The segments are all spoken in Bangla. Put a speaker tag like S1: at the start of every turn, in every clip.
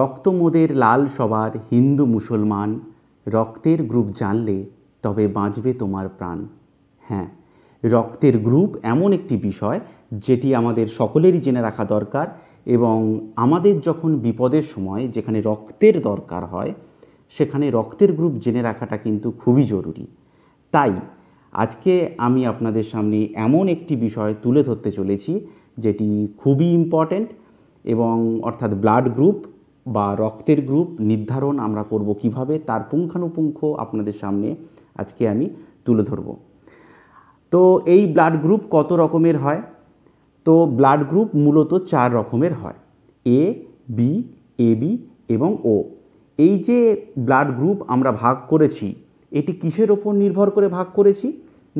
S1: রক্তমোদের লাল সবার হিন্দু মুসলমান রক্তের গ্রুপ জানলে তবে বাঁচবে তোমার প্রাণ হ্যাঁ রক্তের গ্রুপ এমন একটি বিষয় যেটি আমাদের সকলেরই জেনে রাখা দরকার এবং আমাদের যখন বিপদের সময় যেখানে রক্তের দরকার হয় সেখানে রক্তের গ্রুপ জেনে রাখাটা কিন্তু খুবই জরুরি তাই আজকে আমি আপনাদের সামনে এমন একটি বিষয় তুলে ধরতে চলেছি যেটি খুবই ইম্পর্ট্যান্ট এবং অর্থাৎ ব্লাড গ্রুপ বা রক্তের গ্রুপ নির্ধারণ আমরা করব কিভাবে তার পুঙ্খানুপুঙ্খ আপনাদের সামনে আজকে আমি তুলে ধরব তো এই ব্লাড গ্রুপ কত রকমের হয় তো ব্লাড গ্রুপ মূলত চার রকমের হয় এ বি এ বি এবং ও এই যে ব্লাড গ্রুপ আমরা ভাগ করেছি এটি কিসের ওপর নির্ভর করে ভাগ করেছি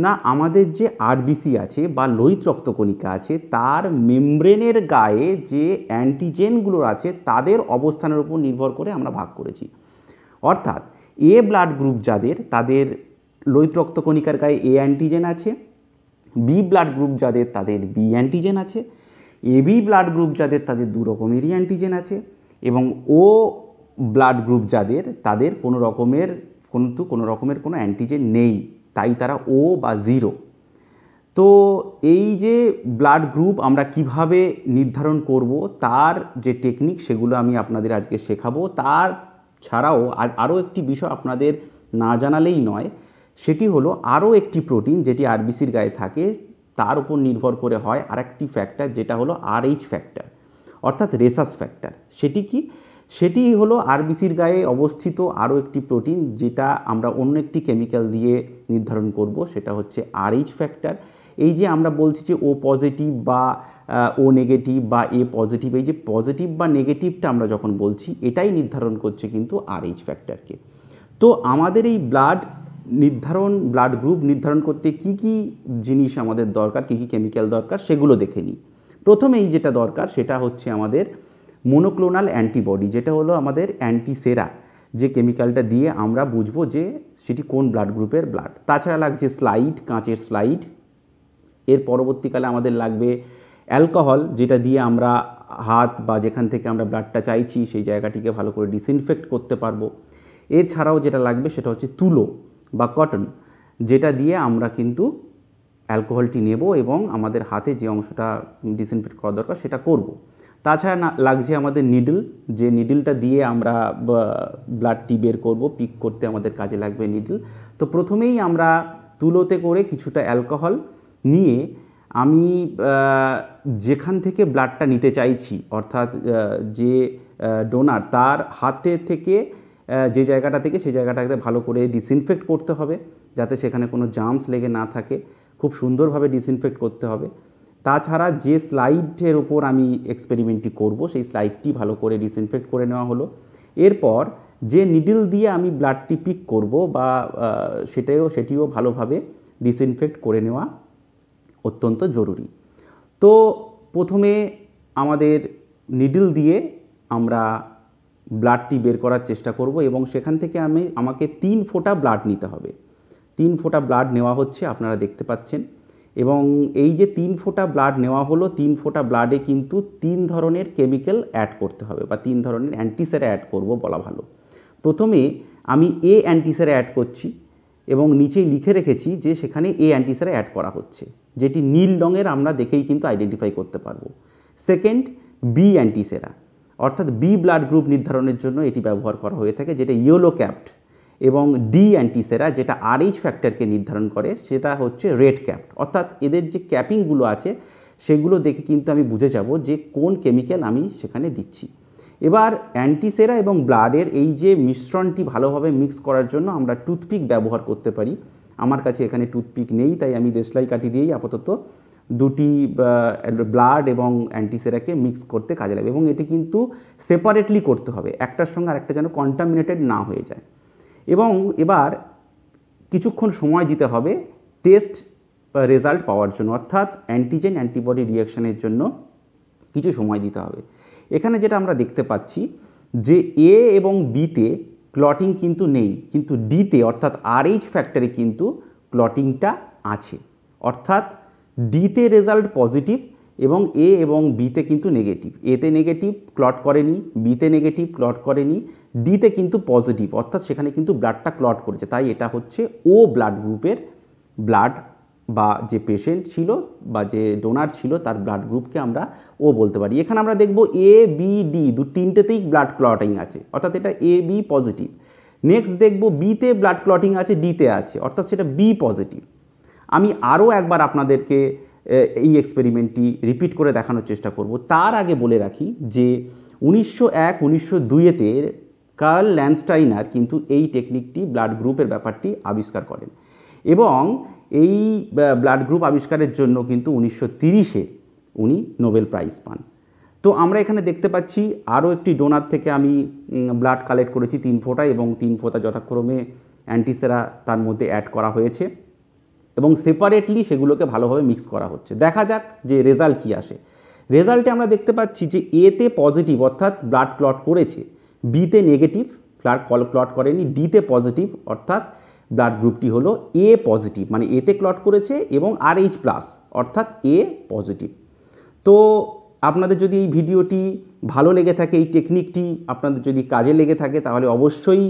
S1: না আমাদের যে আরবিসি আছে বা লোহিত রক্তকণিকা আছে তার মেমব্রেনের গায়ে যে অ্যান্টিজেনগুলো আছে তাদের অবস্থানের উপর নির্ভর করে আমরা ভাগ করেছি অর্থাৎ এ ব্লাড গ্রুপ যাদের তাদের লোহিত রক্তকণিকার গায়ে এ অ্যান্টিজেন আছে বি ব্লাড গ্রুপ যাদের তাদের বি অ্যান্টিজেন আছে এবি ব্লাড গ্রুপ যাদের তাদের দু রকমেরই অ্যান্টিজেন আছে এবং ও ব্লাড গ্রুপ যাদের তাদের কোনো রকমের কিন্তু কোনো রকমের কোনো অ্যান্টিজেন নেই তাই তারা ও বা জিরো তো এই যে ব্লাড গ্রুপ আমরা কিভাবে নির্ধারণ করব তার যে টেকনিক সেগুলো আমি আপনাদের আজকে শেখাবো তার ছাড়াও আরও একটি বিষয় আপনাদের না জানালেই নয় সেটি হলো আরও একটি প্রোটিন যেটি আরবিসির গায়ে থাকে তার উপর নির্ভর করে হয় আরেকটি ফ্যাক্টর যেটা হলো এইচ ফ্যাক্টর অর্থাৎ রেসাস ফ্যাক্টর সেটি কি সেটি হলো আরবিসির গায়ে অবস্থিত আরও একটি প্রোটিন যেটা আমরা অন্য একটি কেমিক্যাল দিয়ে নির্ধারণ করব সেটা হচ্ছে আরএইচ ফ্যাক্টর এই যে আমরা বলছি যে ও পজিটিভ বা ও নেগেটিভ বা এ পজিটিভ এই যে পজিটিভ বা নেগেটিভটা আমরা যখন বলছি এটাই নির্ধারণ করছে কিন্তু আরএইচ ফ্যাক্টরকে তো আমাদের এই ব্লাড নির্ধারণ ব্লাড গ্রুপ নির্ধারণ করতে কি কি জিনিস আমাদের দরকার কী কী কেমিক্যাল দরকার সেগুলো দেখে নিই প্রথমেই যেটা দরকার সেটা হচ্ছে আমাদের মোনোক্লোনাল অ্যান্টিবডি যেটা হলো আমাদের অ্যান্টিসেরা যে কেমিক্যালটা দিয়ে আমরা বুঝবো যে সেটি কোন ব্লাড গ্রুপের ব্লাড তাছাড়া লাগছে স্লাইড কাঁচের স্লাইড এর পরবর্তীকালে আমাদের লাগবে অ্যালকোহল যেটা দিয়ে আমরা হাত বা যেখান থেকে আমরা ব্লাডটা চাইছি সেই জায়গাটিকে ভালো করে ডিসইনফেক্ট করতে পারবো এছাড়াও যেটা লাগবে সেটা হচ্ছে তুলো বা কটন যেটা দিয়ে আমরা কিন্তু অ্যালকোহলটি নেব এবং আমাদের হাতে যে অংশটা ডিসইনফেক্ট করা দরকার সেটা করব তাছাড়া না লাগছে আমাদের নিডল যে নিডলটা দিয়ে আমরা ব্লাডটি বের করবো পিক করতে আমাদের কাজে লাগবে নিডল তো প্রথমেই আমরা তুলোতে করে কিছুটা অ্যালকোহল নিয়ে আমি যেখান থেকে ব্লাডটা নিতে চাইছি অর্থাৎ যে ডোনার তার হাতে থেকে যে জায়গাটা থেকে সেই জায়গাটাকে ভালো করে ডিসইনফেক্ট করতে হবে যাতে সেখানে কোনো জামস লেগে না থাকে খুব সুন্দরভাবে ডিসইনফেক্ট করতে হবে তাছাড়া যে স্লাইডের উপর আমি এক্সপেরিমেন্টটি করব সেই স্লাইডটি ভালো করে ডিসইনফেক্ট করে নেওয়া হলো এরপর যে নিডল দিয়ে আমি ব্লাডটি পিক করব বা সেটাও সেটিও ভালোভাবে ডিসইনফেক্ট করে নেওয়া অত্যন্ত জরুরি তো প্রথমে আমাদের নিডল দিয়ে আমরা ব্লাডটি বের করার চেষ্টা করব এবং সেখান থেকে আমি আমাকে তিন ফোঁটা ব্লাড নিতে হবে তিন ফোঁটা ব্লাড নেওয়া হচ্ছে আপনারা দেখতে পাচ্ছেন এবং এই যে তিন ফোঁটা ব্লাড নেওয়া হলো তিন ফোঁটা ব্লাডে কিন্তু তিন ধরনের কেমিক্যাল অ্যাড করতে হবে বা তিন ধরনের অ্যান্টিসেরা অ্যাড করব বলা ভালো প্রথমে আমি এ অ্যান্টিসেরা অ্যাড করছি এবং নিচেই লিখে রেখেছি যে সেখানে এ অ্যান্টিসেরা অ্যাড করা হচ্ছে যেটি নীল রঙের আমরা দেখেই কিন্তু আইডেন্টিফাই করতে পারবো সেকেন্ড বি অ্যান্টিসেরা অর্থাৎ বি ব্লাড গ্রুপ নির্ধারণের জন্য এটি ব্যবহার করা হয়ে থাকে যেটা ইয়েলো ক্যাপড এবং ডি অ্যান্টিসেরা যেটা আরএইচ ফ্যাক্টরকে নির্ধারণ করে সেটা হচ্ছে রেড ক্যাপ অর্থাৎ এদের যে ক্যাপিংগুলো আছে সেগুলো দেখে কিন্তু আমি বুঝে যাব যে কোন কেমিক্যাল আমি সেখানে দিচ্ছি এবার অ্যান্টিসেরা এবং ব্লাডের এই যে মিশ্রণটি ভালোভাবে মিক্স করার জন্য আমরা টুথপিক ব্যবহার করতে পারি আমার কাছে এখানে টুথপিক নেই তাই আমি দেশলাই কাটি দিয়েই আপাতত দুটি ব্লাড এবং অ্যান্টিসেরাকে মিক্স করতে কাজে লাগে এবং এটি কিন্তু সেপারেটলি করতে হবে একটার সঙ্গে আরেকটা যেন কন্টামিনেটেড না হয়ে যায় এবং এবার কিছুক্ষণ সময় দিতে হবে টেস্ট রেজাল্ট পাওয়ার জন্য অর্থাৎ অ্যান্টিজেন অ্যান্টিবডি রিয়াকশানের জন্য কিছু সময় দিতে হবে এখানে যেটা আমরা দেখতে পাচ্ছি যে এ এবং বিতে ক্লটিং কিন্তু নেই কিন্তু ডিতে অর্থাৎ আর এইচ ফ্যাক্টরে কিন্তু ক্লটিংটা আছে অর্থাৎ ডিতে রেজাল্ট পজিটিভ এবং এ এবং বিতে কিন্তু নেগেটিভ এতে নেগেটিভ ক্লট করেনি বিতে নেগেটিভ ক্লট করেনি ডিতে কিন্তু পজিটিভ অর্থাৎ সেখানে কিন্তু ব্লাডটা ক্লট করেছে তাই এটা হচ্ছে ও ব্লাড গ্রুপের ব্লাড বা যে পেশেন্ট ছিল বা যে ডোনার ছিল তার ব্লাড গ্রুপকে আমরা ও বলতে পারি এখানে আমরা দেখব এ বি ডি দু তিনটেতেই ব্লাড ক্লটিং আছে অর্থাৎ এটা এ বি পজিটিভ নেক্সট দেখব বিতে ব্লাড ক্লটিং আছে ডিতে আছে অর্থাৎ সেটা বি পজিটিভ আমি আরও একবার আপনাদেরকে এই এক্সপেরিমেন্টটি রিপিট করে দেখানোর চেষ্টা করব তার আগে বলে রাখি যে উনিশশো এক উনিশশো দুইয়েতে কার্ল ল্যান্ডস্টাইনার কিন্তু এই টেকনিকটি ব্লাড গ্রুপের ব্যাপারটি আবিষ্কার করেন এবং এই ব্লাড গ্রুপ আবিষ্কারের জন্য কিন্তু উনিশশো তিরিশে উনি নোবেল প্রাইজ পান তো আমরা এখানে দেখতে পাচ্ছি আরও একটি ডোনার থেকে আমি ব্লাড কালেক্ট করেছি তিন ফোঁটা এবং তিন ফোঁটা যথাক্রমে অ্যান্টিসেরা তার মধ্যে অ্যাড করা হয়েছে এবং সেপারেটলি সেগুলোকে ভালোভাবে মিক্স করা হচ্ছে দেখা যাক যে রেজাল্ট কী আসে রেজাল্টে আমরা দেখতে পাচ্ছি যে এতে পজিটিভ অর্থাৎ ব্লাড ক্লট করেছে বিতে নেগেটিভ ব্লাড কল ক্লট করেনি ডিতে পজিটিভ অর্থাৎ ব্লাড গ্রুপটি হলো এ পজিটিভ মানে এতে ক্লট করেছে এবং আর এইচ প্লাস অর্থাৎ এ পজিটিভ তো আপনাদের যদি এই ভিডিওটি ভালো লেগে থাকে এই টেকনিকটি আপনাদের যদি কাজে লেগে থাকে তাহলে অবশ্যই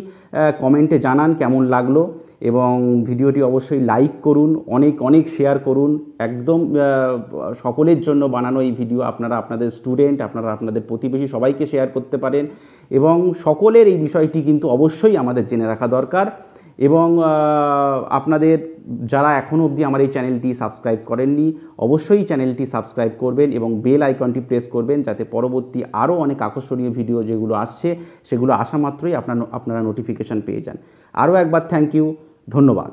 S1: কমেন্টে জানান কেমন লাগলো এবং ভিডিওটি অবশ্যই লাইক করুন অনেক অনেক শেয়ার করুন একদম সকলের জন্য বানানো এই ভিডিও আপনারা আপনাদের স্টুডেন্ট আপনারা আপনাদের প্রতিবেশী সবাইকে শেয়ার করতে পারেন এবং সকলের এই বিষয়টি কিন্তু অবশ্যই আমাদের জেনে রাখা দরকার এবং আপনাদের যারা এখনও অবধি আমার এই চ্যানেলটি সাবস্ক্রাইব করেননি অবশ্যই চ্যানেলটি সাবস্ক্রাইব করবেন এবং বেল আইকনটি প্রেস করবেন যাতে পরবর্তী আরও অনেক আকর্ষণীয় ভিডিও যেগুলো আসছে সেগুলো আসা মাত্রই আপনার আপনারা নোটিফিকেশান পেয়ে যান আরও একবার থ্যাংক ইউ ধন্যবাদ